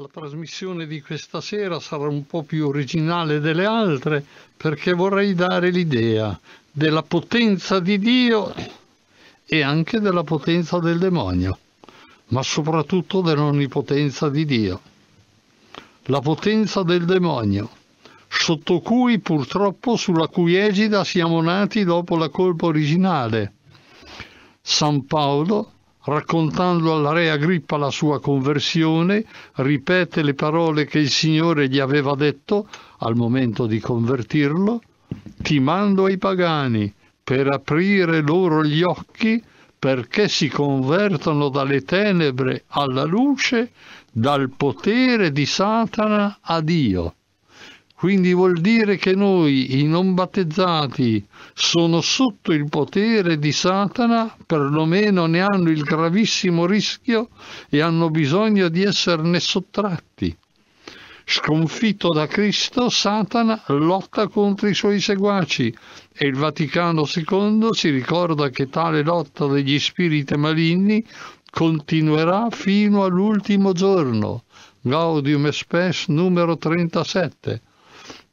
La trasmissione di questa sera sarà un po' più originale delle altre perché vorrei dare l'idea della potenza di Dio e anche della potenza del demonio, ma soprattutto dell'onnipotenza di Dio. La potenza del demonio, sotto cui purtroppo sulla cui egida siamo nati dopo la colpa originale. San Paolo raccontando alla re Agrippa la sua conversione, ripete le parole che il Signore gli aveva detto al momento di convertirlo, ti mando ai pagani per aprire loro gli occhi perché si convertano dalle tenebre alla luce, dal potere di Satana a Dio. Quindi vuol dire che noi, i non battezzati, sono sotto il potere di Satana, perlomeno ne hanno il gravissimo rischio e hanno bisogno di esserne sottratti. Sconfitto da Cristo, Satana lotta contro i suoi seguaci e il Vaticano II si ricorda che tale lotta degli spiriti maligni continuerà fino all'ultimo giorno. Gaudium Espes numero 37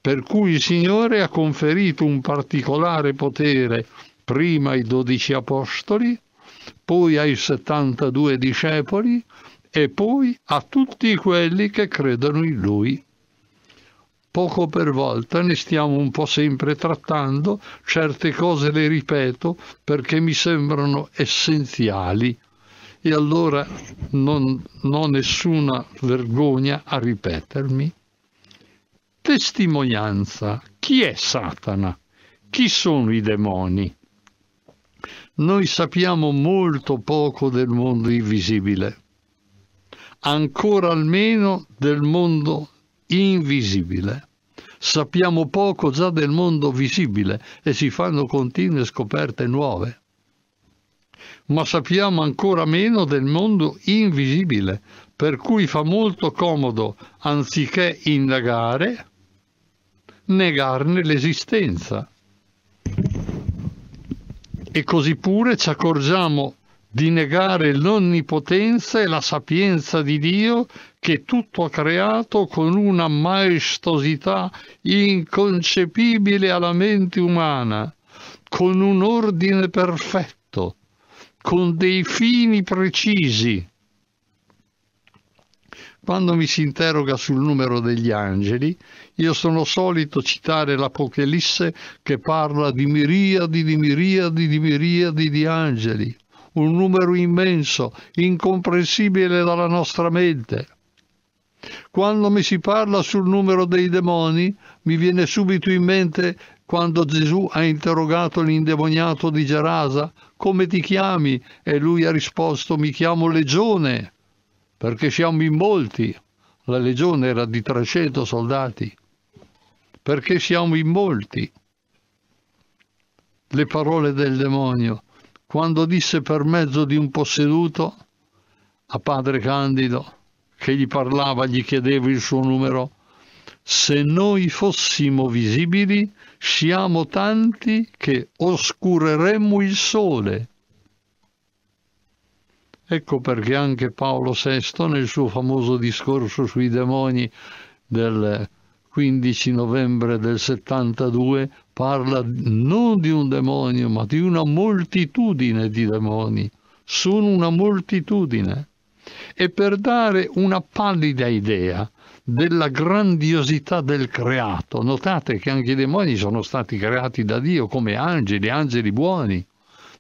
per cui il Signore ha conferito un particolare potere prima ai dodici apostoli, poi ai 72 discepoli e poi a tutti quelli che credono in Lui. Poco per volta ne stiamo un po' sempre trattando, certe cose le ripeto perché mi sembrano essenziali e allora non, non ho nessuna vergogna a ripetermi testimonianza. Chi è Satana? Chi sono i demoni? Noi sappiamo molto poco del mondo invisibile, ancora almeno del mondo invisibile. Sappiamo poco già del mondo visibile e si fanno continue scoperte nuove ma sappiamo ancora meno del mondo invisibile, per cui fa molto comodo, anziché indagare, negarne l'esistenza. E così pure ci accorgiamo di negare l'onnipotenza e la sapienza di Dio che tutto ha creato con una maestosità inconcepibile alla mente umana, con un ordine perfetto, con dei fini precisi, quando mi si interroga sul numero degli angeli, io sono solito citare l'Apocalisse che parla di miriadi, di miriadi, di miriadi di angeli, un numero immenso, incomprensibile dalla nostra mente. Quando mi si parla sul numero dei demoni, mi viene subito in mente quando Gesù ha interrogato l'indemoniato di Gerasa, come ti chiami? E lui ha risposto, mi chiamo Legione, perché siamo in molti, la legione era di 300 soldati, perché siamo in molti. Le parole del demonio, quando disse per mezzo di un posseduto a padre Candido, che gli parlava, gli chiedeva il suo numero, se noi fossimo visibili, siamo tanti che oscureremmo il sole. Ecco perché anche Paolo VI nel suo famoso discorso sui demoni del 15 novembre del 72 parla non di un demonio ma di una moltitudine di demoni. Sono una moltitudine. E per dare una pallida idea della grandiosità del creato, notate che anche i demoni sono stati creati da Dio come angeli, angeli buoni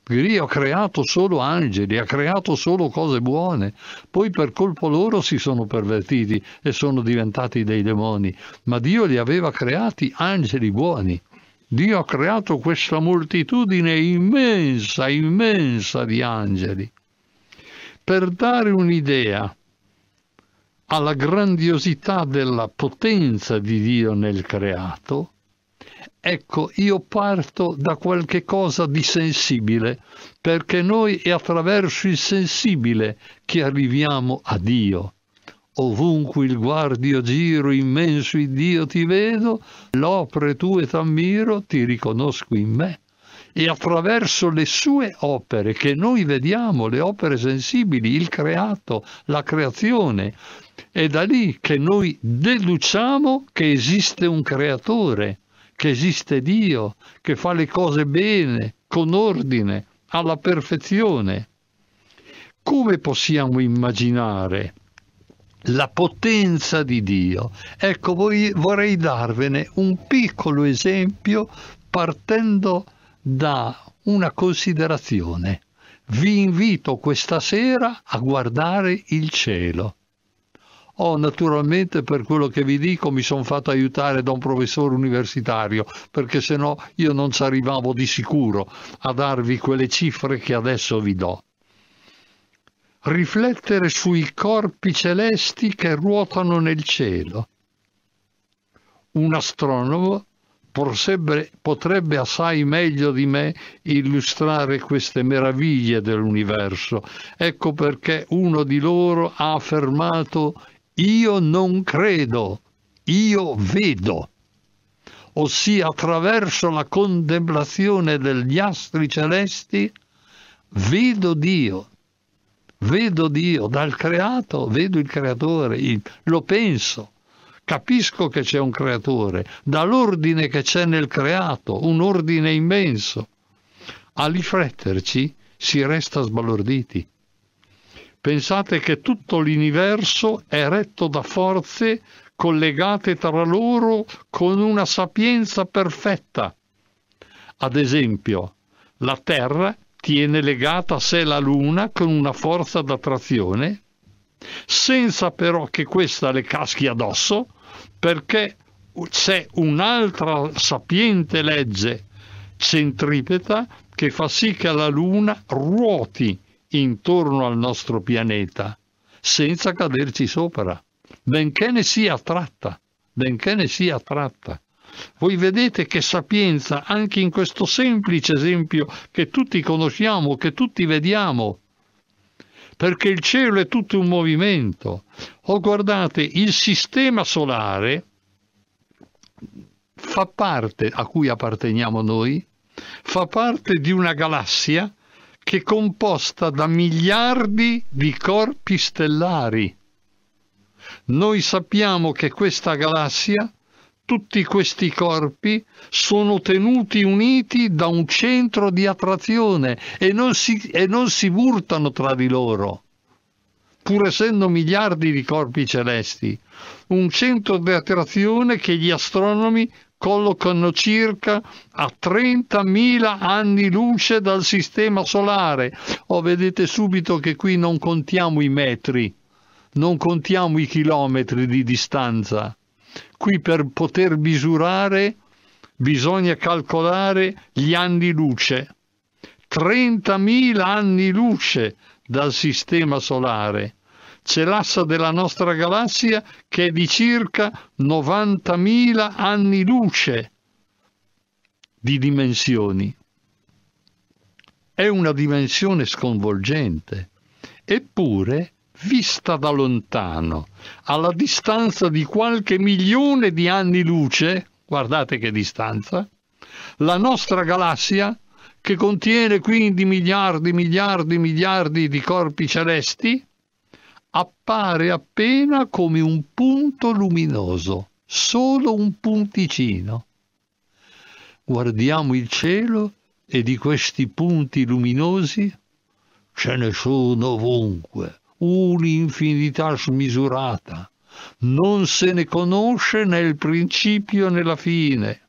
Dio ha creato solo angeli, ha creato solo cose buone, poi per colpo loro si sono pervertiti e sono diventati dei demoni, ma Dio li aveva creati angeli buoni. Dio ha creato questa moltitudine immensa, immensa di angeli. Per dare un'idea alla grandiosità della potenza di Dio nel creato, Ecco, io parto da qualche cosa di sensibile, perché noi è attraverso il sensibile che arriviamo a Dio. Ovunque il guardio giro, immenso in Dio ti vedo, l'opre tue t'ammiro, ti riconosco in me. E attraverso le sue opere che noi vediamo, le opere sensibili, il creato, la creazione, è da lì che noi deduciamo che esiste un creatore che esiste Dio, che fa le cose bene, con ordine, alla perfezione. Come possiamo immaginare la potenza di Dio? Ecco, voi, vorrei darvene un piccolo esempio partendo da una considerazione. Vi invito questa sera a guardare il cielo Oh, naturalmente per quello che vi dico mi sono fatto aiutare da un professore universitario, perché se no io non ci arrivavo di sicuro a darvi quelle cifre che adesso vi do. Riflettere sui corpi celesti che ruotano nel cielo. Un astronomo Potrebbe, potrebbe, assai meglio di me illustrare queste meraviglie dell'universo. Ecco perché uno di loro ha affermato io non credo, io vedo, ossia attraverso la contemplazione degli astri celesti, vedo Dio, vedo Dio dal creato, vedo il creatore, lo penso, capisco che c'è un creatore, dall'ordine che c'è nel creato, un ordine immenso. A rifletterci si resta sbalorditi. Pensate che tutto l'universo è retto da forze collegate tra loro con una sapienza perfetta. Ad esempio, la Terra tiene legata a sé la Luna con una forza d'attrazione, senza però che questa le caschi addosso, perché c'è un'altra sapiente legge centripeta che fa sì che la Luna ruoti intorno al nostro pianeta senza caderci sopra, benché ne sia tratta, benché ne sia tratta. Voi vedete che sapienza anche in questo semplice esempio che tutti conosciamo, che tutti vediamo, perché il cielo è tutto un movimento. O guardate, il sistema solare fa parte, a cui apparteniamo noi, fa parte di una galassia che è composta da miliardi di corpi stellari. Noi sappiamo che questa galassia, tutti questi corpi, sono tenuti uniti da un centro di attrazione e non si, e non si urtano tra di loro pur essendo miliardi di corpi celesti, un centro di attrazione che gli astronomi collocano circa a 30.000 anni luce dal sistema solare. Oh, vedete subito che qui non contiamo i metri, non contiamo i chilometri di distanza. Qui per poter misurare bisogna calcolare gli anni luce. 30.000 anni luce dal sistema solare c'è l'assa della nostra galassia che è di circa 90.000 anni luce di dimensioni. È una dimensione sconvolgente, eppure vista da lontano, alla distanza di qualche milione di anni luce, guardate che distanza, la nostra galassia, che contiene quindi miliardi, miliardi, miliardi di corpi celesti, appare appena come un punto luminoso, solo un punticino. Guardiamo il cielo e di questi punti luminosi ce ne sono ovunque, un'infinità smisurata. Non se ne conosce né il principio né la fine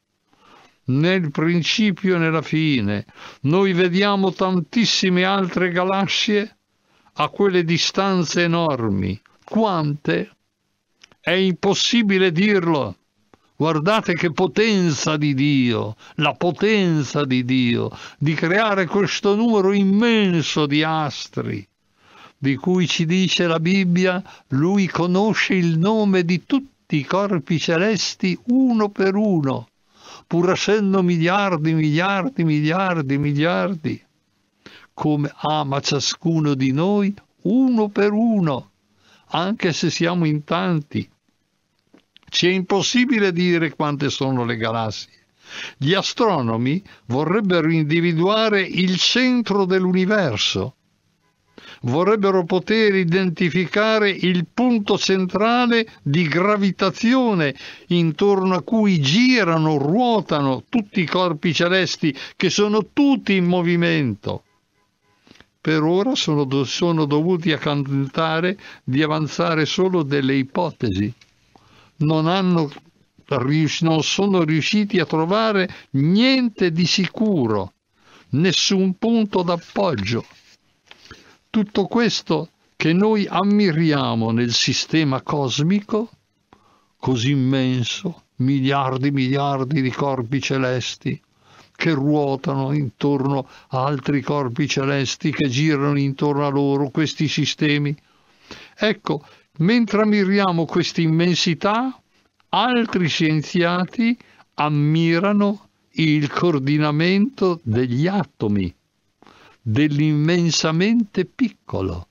nel principio e nella fine. Noi vediamo tantissime altre galassie a quelle distanze enormi. Quante? È impossibile dirlo. Guardate che potenza di Dio, la potenza di Dio, di creare questo numero immenso di astri, di cui ci dice la Bibbia, lui conosce il nome di tutti i corpi celesti uno per uno, pur essendo miliardi, miliardi, miliardi, miliardi come ama ciascuno di noi uno per uno, anche se siamo in tanti. Ci è impossibile dire quante sono le galassie. Gli astronomi vorrebbero individuare il centro dell'universo, vorrebbero poter identificare il punto centrale di gravitazione intorno a cui girano, ruotano tutti i corpi celesti che sono tutti in movimento per ora sono, do sono dovuti accontentare di avanzare solo delle ipotesi. Non, hanno, non sono riusciti a trovare niente di sicuro, nessun punto d'appoggio. Tutto questo che noi ammiriamo nel sistema cosmico, così immenso, miliardi e miliardi di corpi celesti, che ruotano intorno a altri corpi celesti che girano intorno a loro, questi sistemi. Ecco, mentre ammiriamo questa immensità, altri scienziati ammirano il coordinamento degli atomi, dell'immensamente piccolo.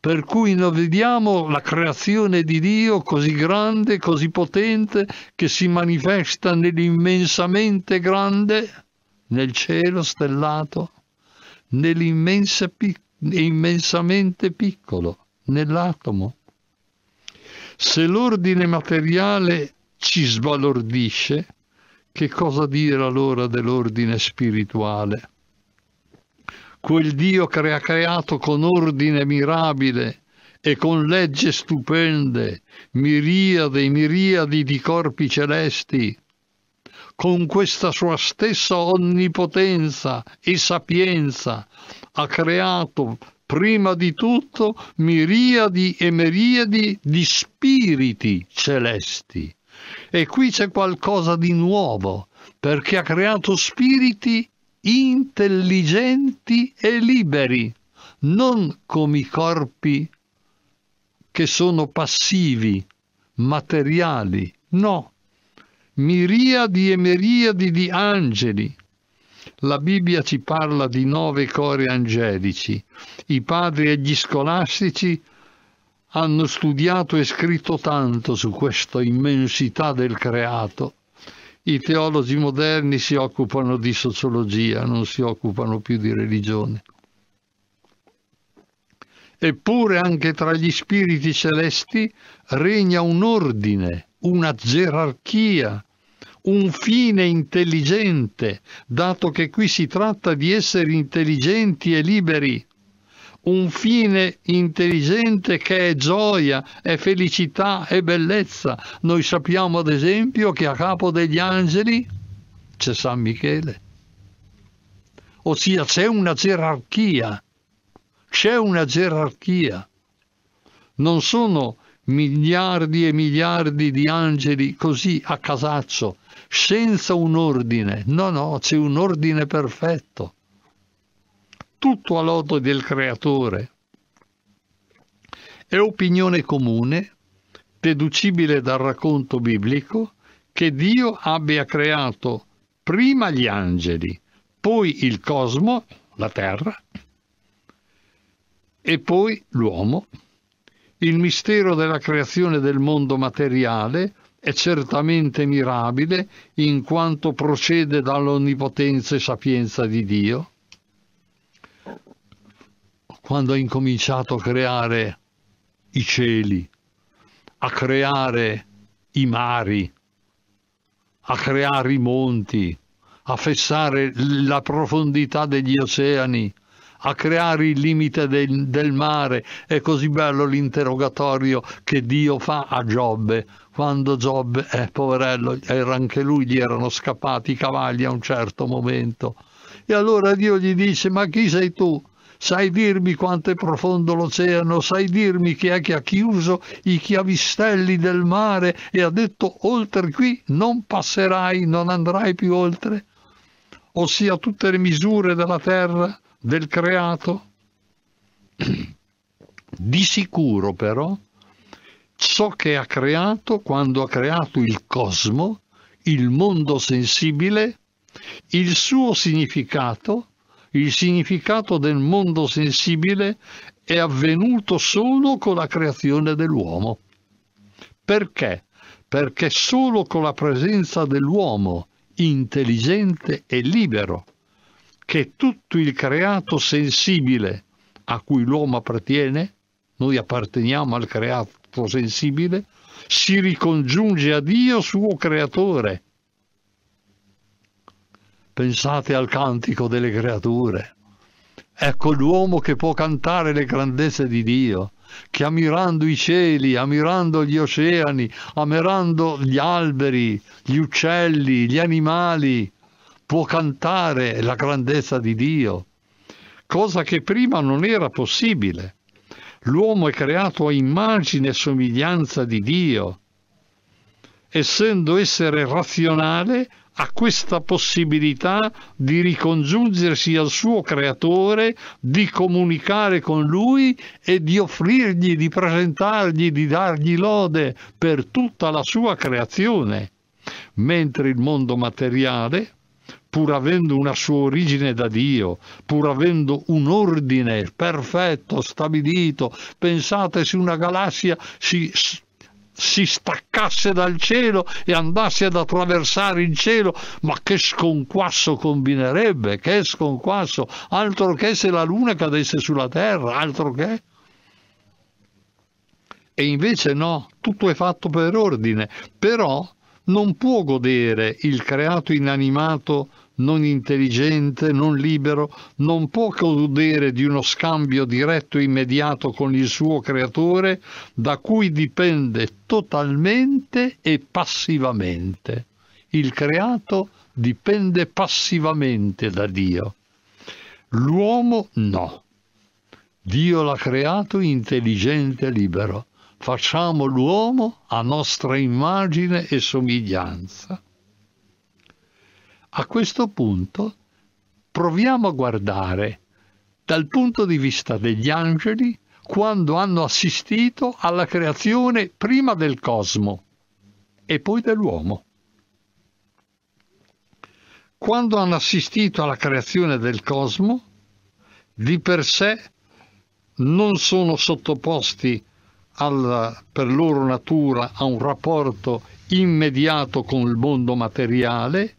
Per cui noi vediamo la creazione di Dio così grande, così potente, che si manifesta nell'immensamente grande nel cielo stellato, nell'immensamente piccolo, nell'atomo. Se l'ordine materiale ci sbalordisce, che cosa dire allora dell'ordine spirituale? Quel Dio che ha creato con ordine mirabile e con legge stupende miriade e miriadi di corpi celesti, con questa sua stessa onnipotenza e sapienza ha creato prima di tutto miriadi e miriadi di spiriti celesti. E qui c'è qualcosa di nuovo, perché ha creato spiriti intelligenti e liberi, non come i corpi che sono passivi, materiali, no, miriadi e miriadi di angeli. La Bibbia ci parla di nove cori angelici. I padri e gli scolastici hanno studiato e scritto tanto su questa immensità del creato. I teologi moderni si occupano di sociologia, non si occupano più di religione. Eppure anche tra gli spiriti celesti regna un ordine, una gerarchia, un fine intelligente, dato che qui si tratta di essere intelligenti e liberi, un fine intelligente che è gioia, è felicità, è bellezza. Noi sappiamo ad esempio che a capo degli angeli c'è San Michele, ossia c'è una gerarchia, c'è una gerarchia. Non sono miliardi e miliardi di angeli così a casaccio senza un ordine. No, no, c'è un ordine perfetto. Tutto a lodo del creatore. È opinione comune, deducibile dal racconto biblico, che Dio abbia creato prima gli angeli, poi il cosmo, la terra, e poi l'uomo. Il mistero della creazione del mondo materiale è certamente mirabile in quanto procede dall'onnipotenza e sapienza di Dio. Quando ha incominciato a creare i cieli, a creare i mari, a creare i monti, a fessare la profondità degli oceani, a creare il limite del, del mare. È così bello l'interrogatorio che Dio fa a Giobbe quando Giobbe, eh, poverello, era eh, anche lui, gli erano scappati i cavalli a un certo momento. E allora Dio gli dice, ma chi sei tu? Sai dirmi quanto è profondo l'oceano, sai dirmi chi è che ha chiuso i chiavistelli del mare e ha detto oltre qui non passerai, non andrai più oltre? Ossia tutte le misure della terra, del creato? Di sicuro però ciò che ha creato quando ha creato il cosmo, il mondo sensibile, il suo significato, il significato del mondo sensibile è avvenuto solo con la creazione dell'uomo. Perché? Perché solo con la presenza dell'uomo intelligente e libero che tutto il creato sensibile a cui l'uomo appartiene, noi apparteniamo al creato troppo sensibile, si ricongiunge a Dio suo creatore. Pensate al cantico delle creature. Ecco l'uomo che può cantare le grandezze di Dio, che ammirando i cieli, ammirando gli oceani, ammirando gli alberi, gli uccelli, gli animali, può cantare la grandezza di Dio, cosa che prima non era possibile. L'uomo è creato a immagine e somiglianza di Dio. Essendo essere razionale, ha questa possibilità di ricongiungersi al suo creatore, di comunicare con lui e di offrirgli, di presentargli, di dargli lode per tutta la sua creazione. Mentre il mondo materiale, pur avendo una sua origine da Dio, pur avendo un ordine perfetto, stabilito, pensate se una galassia si si staccasse dal cielo e andasse ad attraversare il cielo, ma che sconquasso combinerebbe, che sconquasso, altro che se la luna cadesse sulla terra, altro che... E invece no, tutto è fatto per ordine, però non può godere il creato inanimato non intelligente, non libero, non può godere di uno scambio diretto e immediato con il suo creatore, da cui dipende totalmente e passivamente. Il creato dipende passivamente da Dio. L'uomo no. Dio l'ha creato intelligente e libero. Facciamo l'uomo a nostra immagine e somiglianza. A questo punto proviamo a guardare dal punto di vista degli angeli quando hanno assistito alla creazione prima del cosmo e poi dell'uomo. Quando hanno assistito alla creazione del cosmo, di per sé non sono sottoposti alla, per loro natura a un rapporto immediato con il mondo materiale,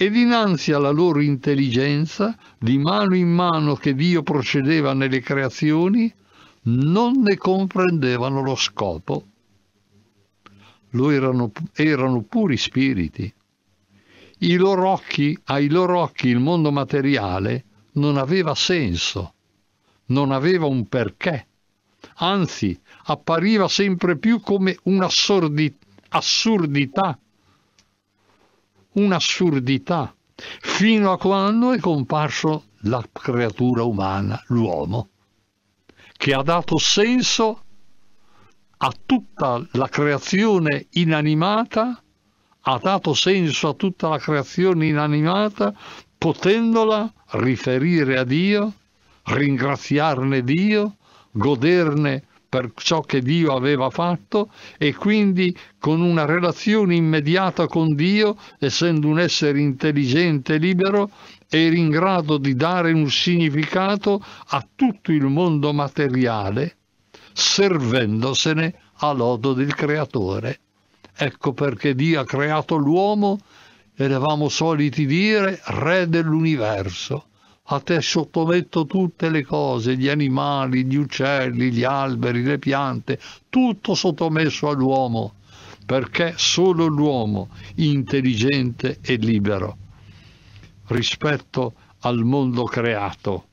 e dinanzi alla loro intelligenza, di mano in mano che Dio procedeva nelle creazioni, non ne comprendevano lo scopo. Lo erano, erano puri spiriti. I loro occhi, ai loro occhi il mondo materiale non aveva senso, non aveva un perché, anzi appariva sempre più come un'assurdità un'assurdità, fino a quando è comparso la creatura umana, l'uomo, che ha dato senso a tutta la creazione inanimata, ha dato senso a tutta la creazione inanimata, potendola riferire a Dio, ringraziarne Dio, goderne per ciò che Dio aveva fatto e quindi con una relazione immediata con Dio, essendo un essere intelligente e libero, era in grado di dare un significato a tutto il mondo materiale, servendosene a lodo del Creatore. Ecco perché Dio ha creato l'uomo, eravamo soliti dire, re dell'universo a te sottometto tutte le cose, gli animali, gli uccelli, gli alberi, le piante, tutto sottomesso all'uomo, perché solo l'uomo intelligente e libero rispetto al mondo creato.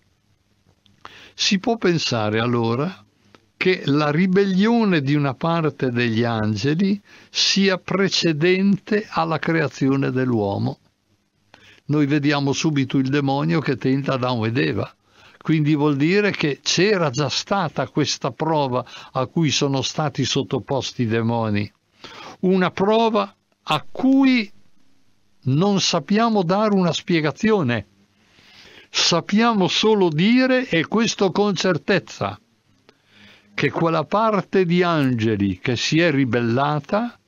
Si può pensare allora che la ribellione di una parte degli angeli sia precedente alla creazione dell'uomo noi vediamo subito il demonio che tenta Adamo ed Eva. Quindi vuol dire che c'era già stata questa prova a cui sono stati sottoposti i demoni. Una prova a cui non sappiamo dare una spiegazione. Sappiamo solo dire, e questo con certezza, che quella parte di angeli che si è ribellata,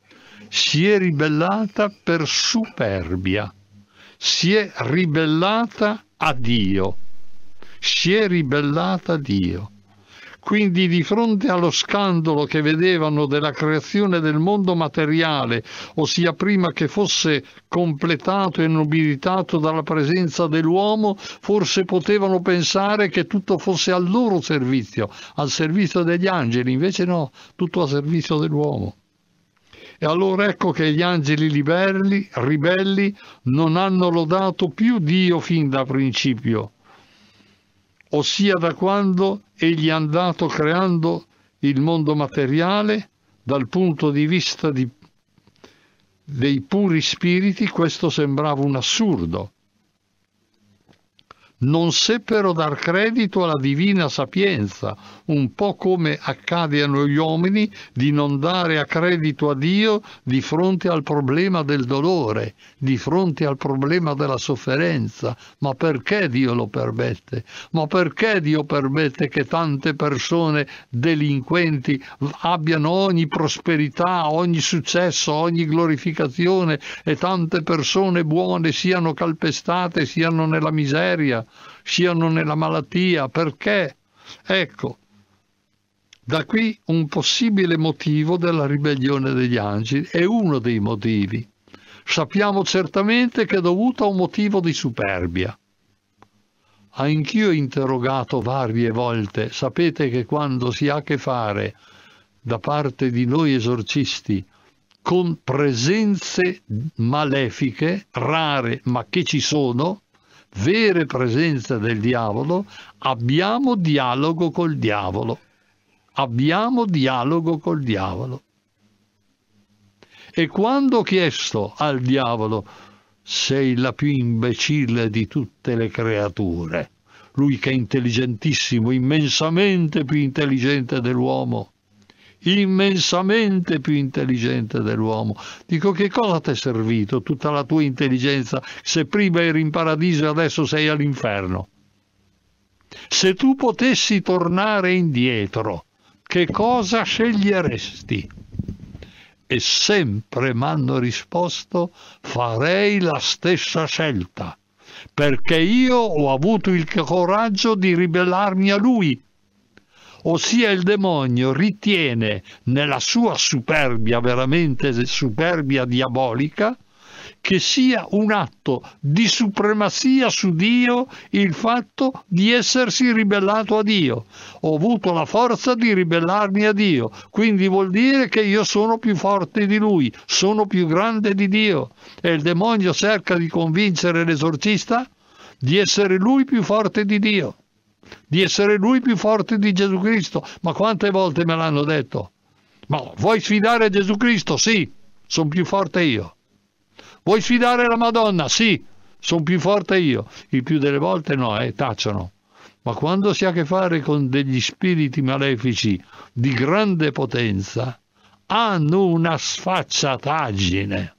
si è ribellata per superbia si è ribellata a Dio. Si è ribellata a Dio. Quindi di fronte allo scandalo che vedevano della creazione del mondo materiale, ossia prima che fosse completato e nobilitato dalla presenza dell'uomo, forse potevano pensare che tutto fosse al loro servizio, al servizio degli angeli, invece no, tutto a servizio dell'uomo. E allora ecco che gli angeli liberli, ribelli non hanno lodato più Dio fin da principio, ossia da quando egli è andato creando il mondo materiale dal punto di vista di, dei puri spiriti, questo sembrava un assurdo non seppero dar credito alla divina sapienza, un po' come accade a noi uomini di non dare a credito a Dio di fronte al problema del dolore, di fronte al problema della sofferenza. Ma perché Dio lo permette? Ma perché Dio permette che tante persone delinquenti abbiano ogni prosperità, ogni successo, ogni glorificazione e tante persone buone siano calpestate, siano nella miseria? siano nella malattia, perché? Ecco, da qui un possibile motivo della ribellione degli angeli, è uno dei motivi. Sappiamo certamente che è dovuto a un motivo di superbia. Ah, anch'io ho interrogato varie volte, sapete che quando si ha a che fare da parte di noi esorcisti con presenze malefiche, rare ma che ci sono, vere presenze del diavolo, abbiamo dialogo col diavolo. Abbiamo dialogo col diavolo. E quando ho chiesto al diavolo, sei la più imbecille di tutte le creature, lui che è intelligentissimo, immensamente più intelligente dell'uomo, immensamente più intelligente dell'uomo. Dico che cosa ti è servito tutta la tua intelligenza se prima eri in paradiso e adesso sei all'inferno? Se tu potessi tornare indietro, che cosa sceglieresti? E sempre mi hanno risposto farei la stessa scelta, perché io ho avuto il coraggio di ribellarmi a lui ossia il demonio ritiene nella sua superbia, veramente superbia diabolica, che sia un atto di supremazia su Dio il fatto di essersi ribellato a Dio. Ho avuto la forza di ribellarmi a Dio, quindi vuol dire che io sono più forte di Lui, sono più grande di Dio. E il demonio cerca di convincere l'esorcista di essere lui più forte di Dio di essere lui più forte di Gesù Cristo. Ma quante volte me l'hanno detto? Ma vuoi sfidare Gesù Cristo? Sì, sono più forte io. Vuoi sfidare la Madonna? Sì, sono più forte io. Il più delle volte no, eh, tacciono. Ma quando si ha a che fare con degli spiriti malefici di grande potenza, hanno una sfacciataggine.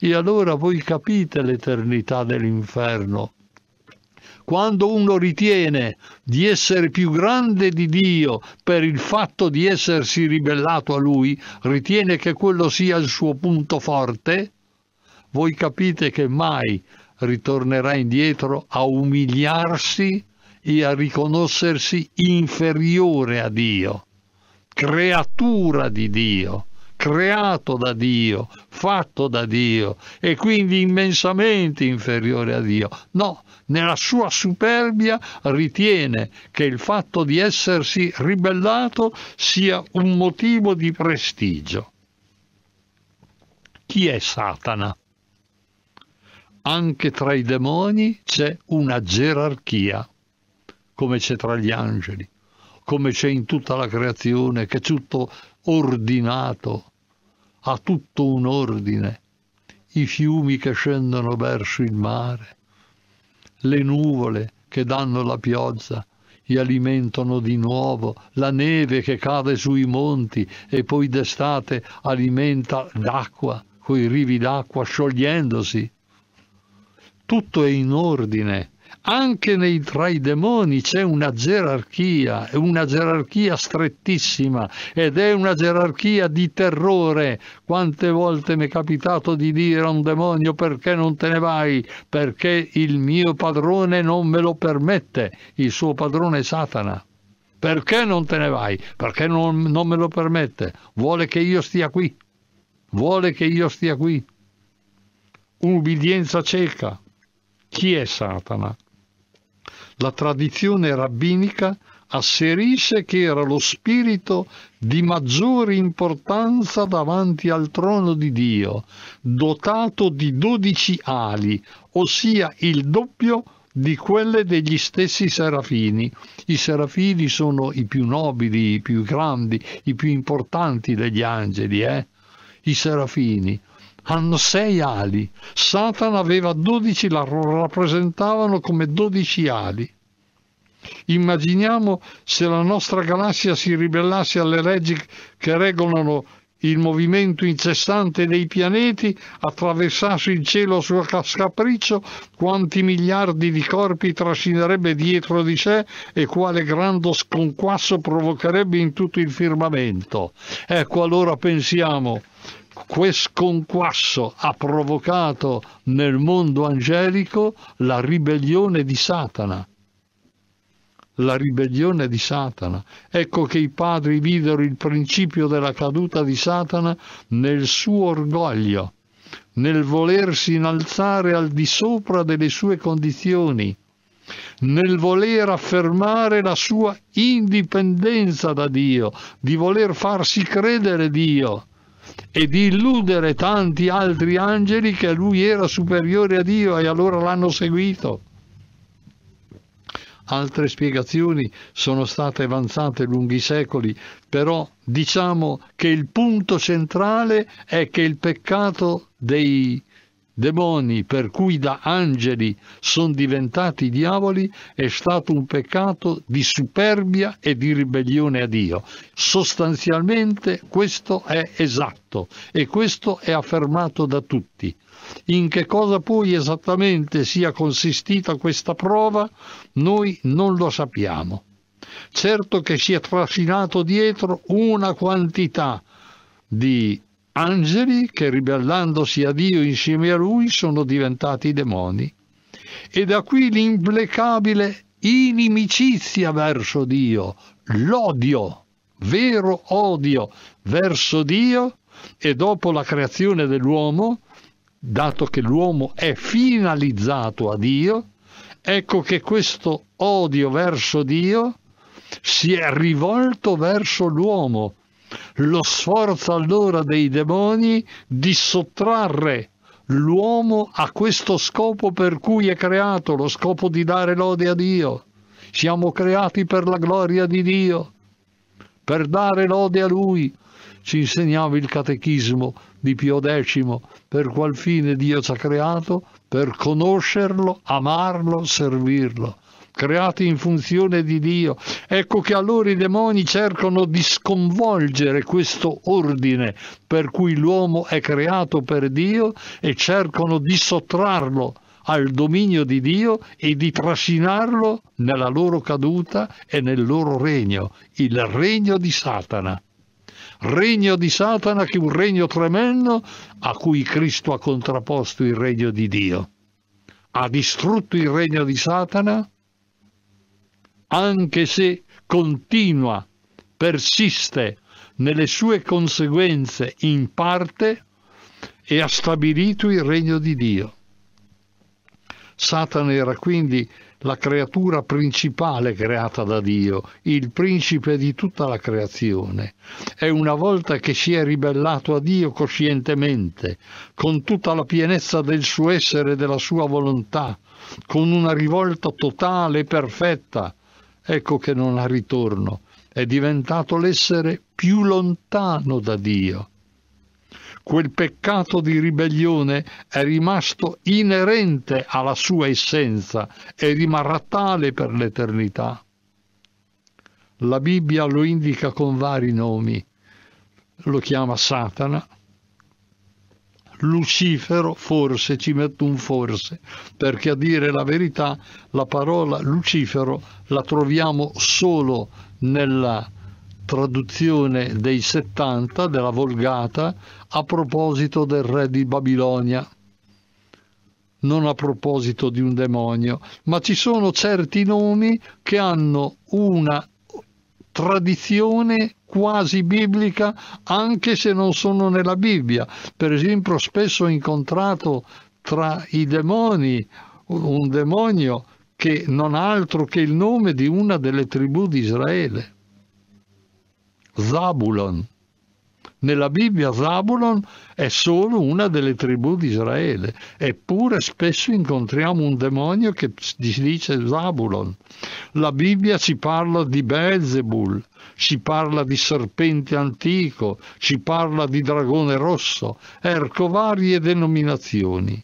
E allora voi capite l'eternità dell'inferno quando uno ritiene di essere più grande di Dio per il fatto di essersi ribellato a Lui, ritiene che quello sia il suo punto forte, voi capite che mai ritornerà indietro a umiliarsi e a riconoscersi inferiore a Dio, creatura di Dio creato da Dio, fatto da Dio e quindi immensamente inferiore a Dio. No, nella sua superbia ritiene che il fatto di essersi ribellato sia un motivo di prestigio. Chi è Satana? Anche tra i demoni c'è una gerarchia, come c'è tra gli angeli, come c'è in tutta la creazione, che è tutto ordinato, ha tutto un ordine, i fiumi che scendono verso il mare, le nuvole che danno la pioggia e alimentano di nuovo, la neve che cade sui monti e poi d'estate alimenta d'acqua, coi rivi d'acqua sciogliendosi. Tutto è in ordine anche nei, tra i demoni c'è una gerarchia, una gerarchia strettissima ed è una gerarchia di terrore. Quante volte mi è capitato di dire a un demonio perché non te ne vai? Perché il mio padrone non me lo permette, il suo padrone è Satana. Perché non te ne vai? Perché non, non me lo permette. Vuole che io stia qui. Vuole che io stia qui. Un'ubbidienza cieca. Chi è Satana? la tradizione rabbinica asserisce che era lo spirito di maggiore importanza davanti al trono di Dio, dotato di dodici ali, ossia il doppio di quelle degli stessi serafini. I serafini sono i più nobili, i più grandi, i più importanti degli angeli, eh? I serafini hanno sei ali. Satana aveva dodici, la rappresentavano come dodici ali. Immaginiamo se la nostra galassia si ribellasse alle leggi che regolano il movimento incessante dei pianeti, attraversasse il cielo a suo scapriccio, quanti miliardi di corpi trascinerebbe dietro di sé e quale grande sconquasso provocherebbe in tutto il firmamento. Ecco allora pensiamo questo conquasso ha provocato nel mondo angelico la ribellione di Satana. La ribellione di Satana. Ecco che i padri videro il principio della caduta di Satana nel suo orgoglio, nel volersi innalzare al di sopra delle sue condizioni, nel voler affermare la sua indipendenza da Dio, di voler farsi credere Dio e di illudere tanti altri angeli che lui era superiore a Dio e allora l'hanno seguito. Altre spiegazioni sono state avanzate lunghi secoli, però diciamo che il punto centrale è che il peccato dei demoni per cui da angeli sono diventati diavoli è stato un peccato di superbia e di ribellione a Dio. Sostanzialmente questo è esatto e questo è affermato da tutti. In che cosa poi esattamente sia consistita questa prova noi non lo sappiamo. Certo che si è trascinato dietro una quantità di angeli che ribellandosi a Dio insieme a lui sono diventati demoni. E da qui l'implacabile inimicizia verso Dio, l'odio, vero odio verso Dio e dopo la creazione dell'uomo, dato che l'uomo è finalizzato a Dio, ecco che questo odio verso Dio si è rivolto verso l'uomo lo sforzo allora dei demoni di sottrarre l'uomo a questo scopo per cui è creato, lo scopo di dare lode a Dio. Siamo creati per la gloria di Dio, per dare lode a Lui. Ci insegnava il catechismo di Pio X, per qual fine Dio ci ha creato, per conoscerlo, amarlo, servirlo creati in funzione di Dio. Ecco che allora i demoni cercano di sconvolgere questo ordine per cui l'uomo è creato per Dio e cercano di sottrarlo al dominio di Dio e di trascinarlo nella loro caduta e nel loro regno, il regno di Satana regno di Satana che è un regno tremendo a cui Cristo ha contrapposto il regno di Dio. Ha distrutto il regno di Satana anche se continua, persiste nelle sue conseguenze in parte e ha stabilito il regno di Dio. Satana era quindi la creatura principale creata da Dio, il principe di tutta la creazione. E una volta che si è ribellato a Dio coscientemente, con tutta la pienezza del suo essere e della sua volontà, con una rivolta totale e perfetta, ecco che non ha ritorno, è diventato l'essere più lontano da Dio. Quel peccato di ribellione è rimasto inerente alla sua essenza e rimarrà tale per l'eternità. La Bibbia lo indica con vari nomi. Lo chiama Satana, Lucifero forse, ci metto un forse, perché a dire la verità la parola Lucifero la troviamo solo nella traduzione dei 70 della Volgata a proposito del re di Babilonia non a proposito di un demonio, ma ci sono certi nomi che hanno una tradizione quasi biblica anche se non sono nella Bibbia. Per esempio spesso ho incontrato tra i demoni un demonio che non ha altro che il nome di una delle tribù di Israele, Zabulon. Nella Bibbia Zabulon è solo una delle tribù di Israele, eppure spesso incontriamo un demonio che ci dice Zabulon. La Bibbia ci parla di Beelzebul, ci parla di serpente antico, ci parla di dragone rosso, erco varie denominazioni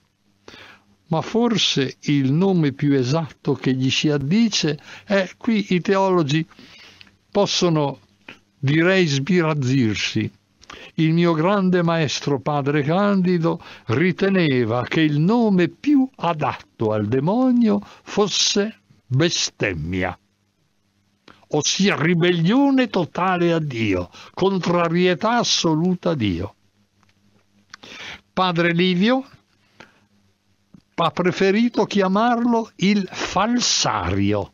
ma forse il nome più esatto che gli si addice è qui i teologi possono direi sbirazzirsi il mio grande maestro padre Candido riteneva che il nome più adatto al demonio fosse bestemmia, ossia ribellione totale a Dio, contrarietà assoluta a Dio. Padre Livio ha preferito chiamarlo il falsario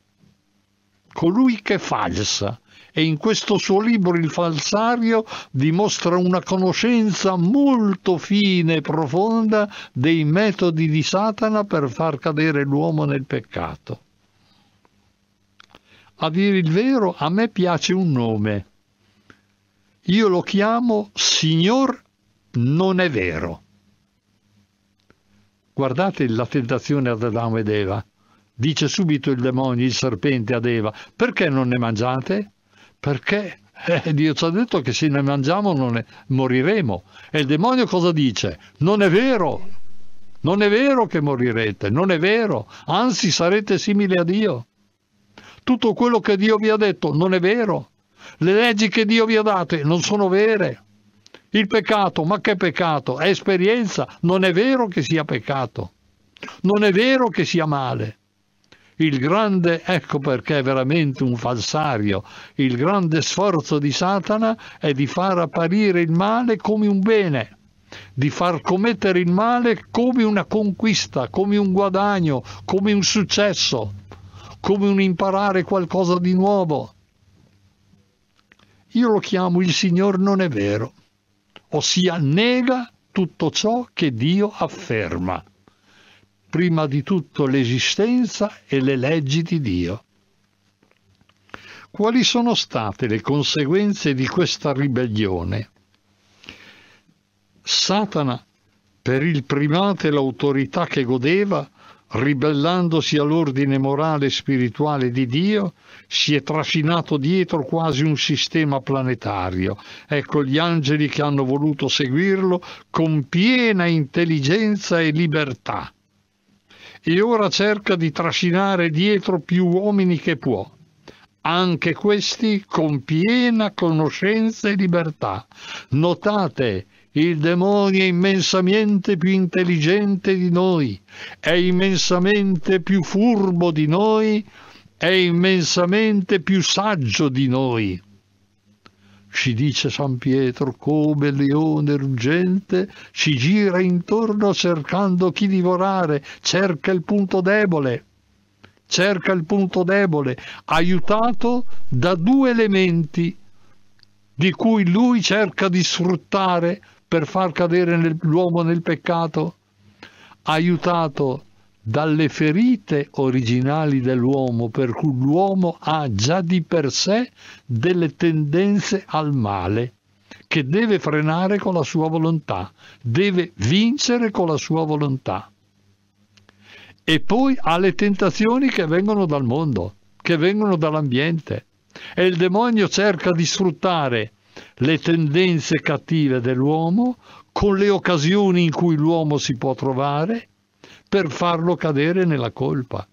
colui che falsa e in questo suo libro il falsario dimostra una conoscenza molto fine e profonda dei metodi di Satana per far cadere l'uomo nel peccato. A dire il vero, a me piace un nome. Io lo chiamo Signor non è vero. Guardate la tentazione ad Adamo ed Eva dice subito il demonio, il serpente ad Eva, perché non ne mangiate? Perché eh, Dio ci ha detto che se ne mangiamo non ne moriremo. E il demonio cosa dice? Non è vero, non è vero che morirete, non è vero, anzi sarete simili a Dio. Tutto quello che Dio vi ha detto non è vero, le leggi che Dio vi ha date non sono vere. Il peccato, ma che peccato? È esperienza, non è vero che sia peccato, non è vero che sia male il grande, ecco perché è veramente un falsario, il grande sforzo di Satana è di far apparire il male come un bene di far commettere il male come una conquista, come un guadagno, come un successo, come un imparare qualcosa di nuovo. Io lo chiamo il Signore non è vero, ossia nega tutto ciò che Dio afferma prima di tutto l'esistenza e le leggi di Dio. Quali sono state le conseguenze di questa ribellione? Satana, per il primate e l'autorità che godeva, ribellandosi all'ordine morale e spirituale di Dio, si è trascinato dietro quasi un sistema planetario. Ecco gli angeli che hanno voluto seguirlo con piena intelligenza e libertà e ora cerca di trascinare dietro più uomini che può, anche questi con piena conoscenza e libertà. Notate, il demonio è immensamente più intelligente di noi, è immensamente più furbo di noi, è immensamente più saggio di noi ci dice San Pietro, come leone ruggente, ci gira intorno cercando chi divorare, cerca il punto debole, cerca il punto debole, aiutato da due elementi di cui lui cerca di sfruttare per far cadere l'uomo nel peccato, aiutato da dalle ferite originali dell'uomo, per cui l'uomo ha già di per sé delle tendenze al male che deve frenare con la sua volontà, deve vincere con la sua volontà. E poi ha le tentazioni che vengono dal mondo, che vengono dall'ambiente. E il demonio cerca di sfruttare le tendenze cattive dell'uomo con le occasioni in cui l'uomo si può trovare per farlo cadere nella colpa.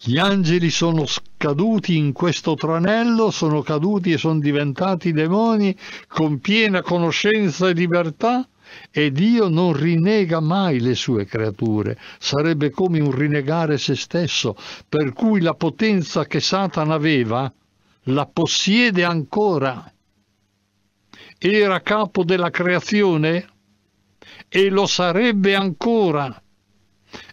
Gli angeli sono caduti in questo tranello, sono caduti e sono diventati demoni con piena conoscenza e libertà e Dio non rinega mai le sue creature, sarebbe come un rinegare se stesso, per cui la potenza che Satana aveva la possiede ancora. Era capo della creazione? e lo sarebbe ancora.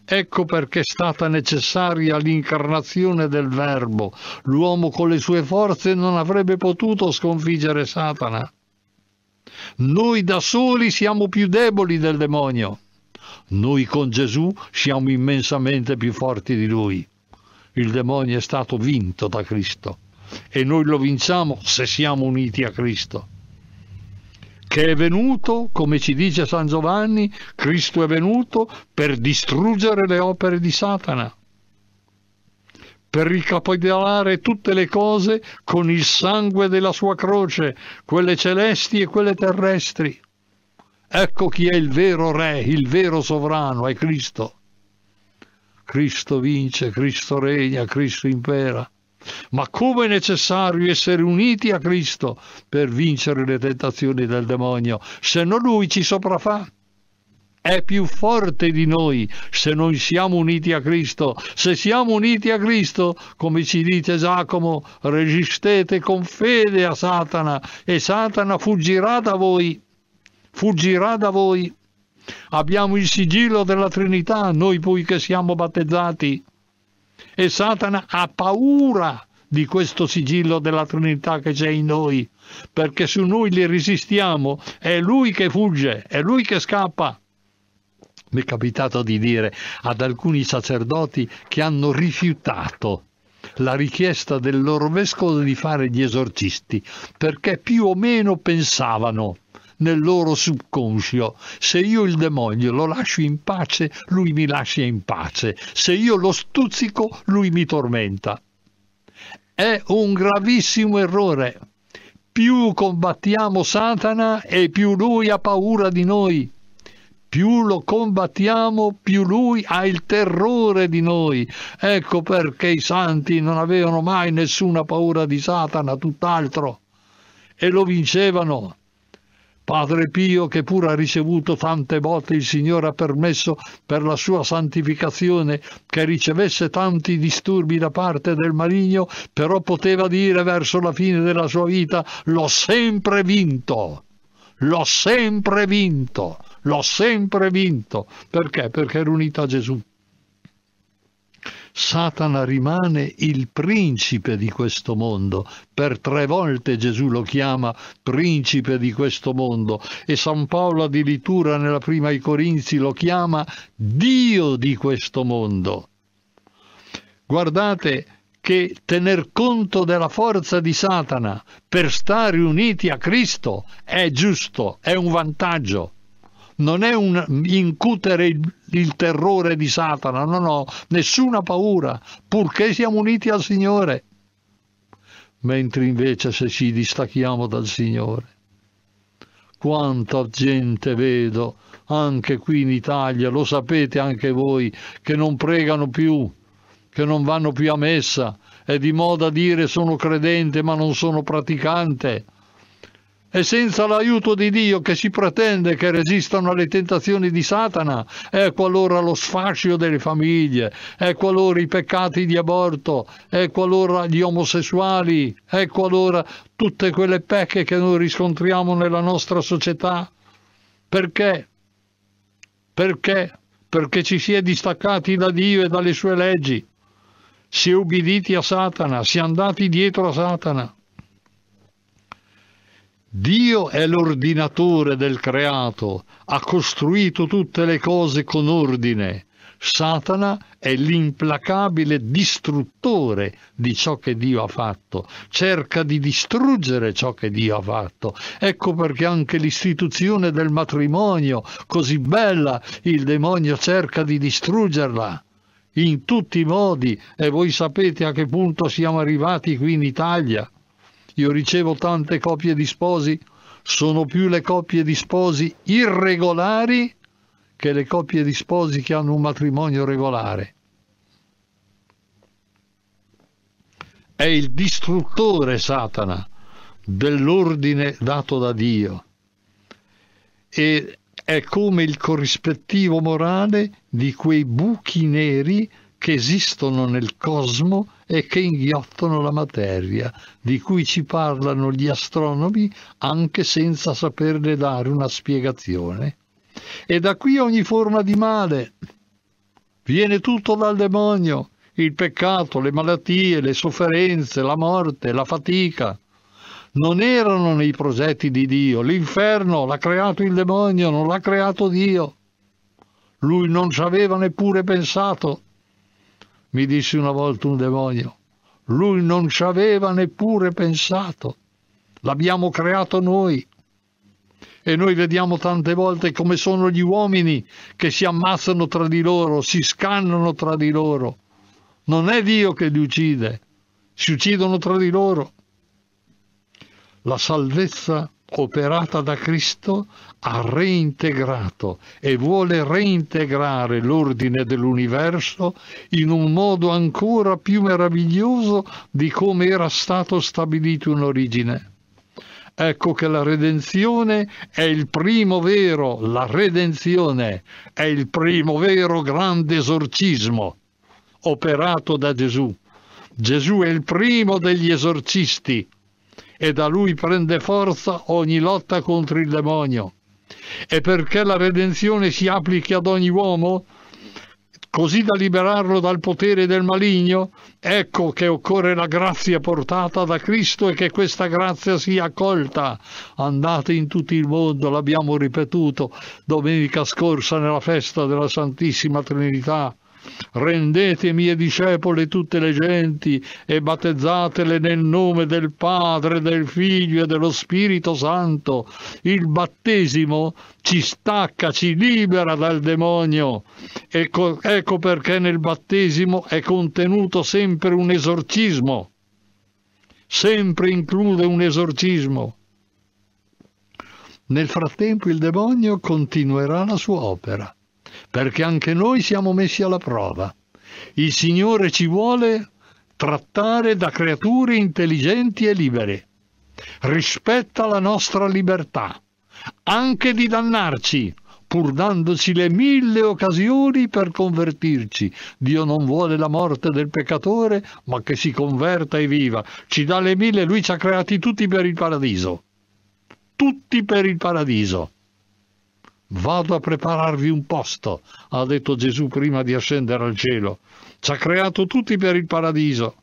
Ecco perché è stata necessaria l'incarnazione del Verbo. L'uomo con le sue forze non avrebbe potuto sconfiggere Satana. Noi da soli siamo più deboli del demonio. Noi con Gesù siamo immensamente più forti di lui. Il demonio è stato vinto da Cristo e noi lo vinciamo se siamo uniti a Cristo che è venuto, come ci dice San Giovanni, Cristo è venuto per distruggere le opere di Satana, per ricapitolare tutte le cose con il sangue della sua croce, quelle celesti e quelle terrestri. Ecco chi è il vero re, il vero sovrano, è Cristo. Cristo vince, Cristo regna, Cristo impera. Ma come è necessario essere uniti a Cristo per vincere le tentazioni del demonio, se no lui ci sopraffà è più forte di noi se non siamo uniti a Cristo. Se siamo uniti a Cristo, come ci dice Giacomo, resistete con fede a Satana e Satana fuggirà da voi. Fuggirà da voi. Abbiamo il sigillo della Trinità, noi poi che siamo battezzati e Satana ha paura di questo sigillo della Trinità che c'è in noi, perché su noi li resistiamo, è lui che fugge, è lui che scappa. Mi è capitato di dire ad alcuni sacerdoti che hanno rifiutato la richiesta del loro vescovo di fare gli esorcisti, perché più o meno pensavano nel loro subconscio. Se io il demonio lo lascio in pace, lui mi lascia in pace. Se io lo stuzzico, lui mi tormenta. È un gravissimo errore. Più combattiamo Satana e più lui ha paura di noi più lo combattiamo, più lui ha il terrore di noi. Ecco perché i santi non avevano mai nessuna paura di Satana, tutt'altro, e lo vincevano. Padre Pio, che pur ha ricevuto tante volte il Signore ha permesso per la sua santificazione che ricevesse tanti disturbi da parte del maligno, però poteva dire verso la fine della sua vita, l'ho sempre vinto, l'ho sempre vinto, l'ho sempre vinto. Perché? Perché era unito a Gesù. Satana rimane il principe di questo mondo. Per tre volte Gesù lo chiama principe di questo mondo e San Paolo addirittura nella prima ai Corinzi lo chiama Dio di questo mondo. Guardate che tener conto della forza di Satana per stare uniti a Cristo è giusto, è un vantaggio non è un incutere il, il, terrore di Satana, no, no, nessuna paura, purché siamo uniti al Signore. Mentre invece se ci distacchiamo dal Signore, quanta gente vedo anche qui in Italia, lo sapete anche voi, che non pregano più, che non vanno più a messa, è di moda dire sono credente ma non sono praticante e senza l'aiuto di Dio che si pretende che resistano alle tentazioni di Satana. Ecco allora lo sfascio delle famiglie, ecco allora i peccati di aborto, ecco allora gli omosessuali, ecco allora tutte quelle pecche che noi riscontriamo nella nostra società. Perché? Perché? Perché ci si è distaccati da Dio e dalle sue leggi. Si è ubbiditi a Satana, si è andati dietro a Satana. Dio è l'ordinatore del creato, ha costruito tutte le cose con ordine. Satana è l'implacabile distruttore di ciò che Dio ha fatto, cerca di distruggere ciò che Dio ha fatto. Ecco perché anche l'istituzione del matrimonio, così bella, il demonio cerca di distruggerla in tutti i modi e voi sapete a che punto siamo arrivati qui in Italia io ricevo tante coppie di sposi, sono più le coppie di sposi irregolari che le coppie di sposi che hanno un matrimonio regolare. È il distruttore Satana dell'ordine dato da Dio e è come il corrispettivo morale di quei buchi neri che esistono nel cosmo e che inghiottono la materia, di cui ci parlano gli astronomi anche senza saperne dare una spiegazione. E da qui ogni forma di male. Viene tutto dal demonio, il peccato, le malattie, le sofferenze, la morte, la fatica non erano nei progetti di Dio. L'inferno l'ha creato il demonio, non l'ha creato Dio. Lui non ci aveva neppure pensato mi disse una volta un demonio. Lui non ci aveva neppure pensato. L'abbiamo creato noi. E noi vediamo tante volte come sono gli uomini che si ammazzano tra di loro, si scannano tra di loro. Non è Dio che li uccide, si uccidono tra di loro. La salvezza è operata da Cristo, ha reintegrato e vuole reintegrare l'ordine dell'universo in un modo ancora più meraviglioso di come era stato stabilito in origine. Ecco che la redenzione è il primo vero, la redenzione è il primo vero grande esorcismo operato da Gesù. Gesù è il primo degli esorcisti, e da lui prende forza ogni lotta contro il demonio. E perché la redenzione si applichi ad ogni uomo, così da liberarlo dal potere del maligno, ecco che occorre la grazia portata da Cristo e che questa grazia sia accolta. Andate in tutto il mondo, l'abbiamo ripetuto domenica scorsa nella festa della Santissima Trinità rendete mie discepoli tutte le genti e battezzatele nel nome del Padre, del Figlio e dello Spirito Santo. Il battesimo ci stacca, ci libera dal demonio. Ecco, ecco perché nel battesimo è contenuto sempre un esorcismo. Sempre include un esorcismo. Nel frattempo il demonio continuerà la sua opera perché anche noi siamo messi alla prova. Il Signore ci vuole trattare da creature intelligenti e libere. Rispetta la nostra libertà, anche di dannarci, pur dandoci le mille occasioni per convertirci. Dio non vuole la morte del peccatore, ma che si converta e viva. Ci dà le mille, lui ci ha creati tutti per il paradiso. Tutti per il paradiso. Vado a prepararvi un posto, ha detto Gesù prima di ascendere al cielo. Ci ha creato tutti per il paradiso.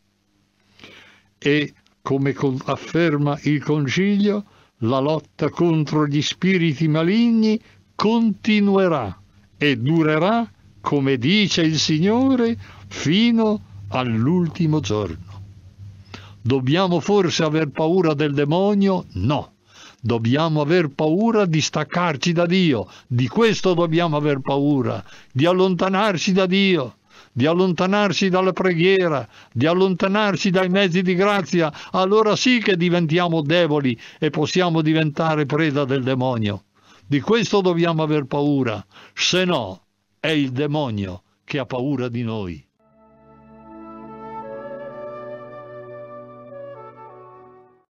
E, come afferma il Concilio, la lotta contro gli spiriti maligni continuerà e durerà, come dice il Signore, fino all'ultimo giorno. Dobbiamo forse aver paura del demonio? No. Dobbiamo aver paura di staccarci da Dio, di questo dobbiamo aver paura, di allontanarci da Dio di allontanarsi dalla preghiera, di allontanarsi dai mezzi di grazia, allora sì che diventiamo deboli e possiamo diventare preda del demonio. Di questo dobbiamo aver paura, se no è il demonio che ha paura di noi.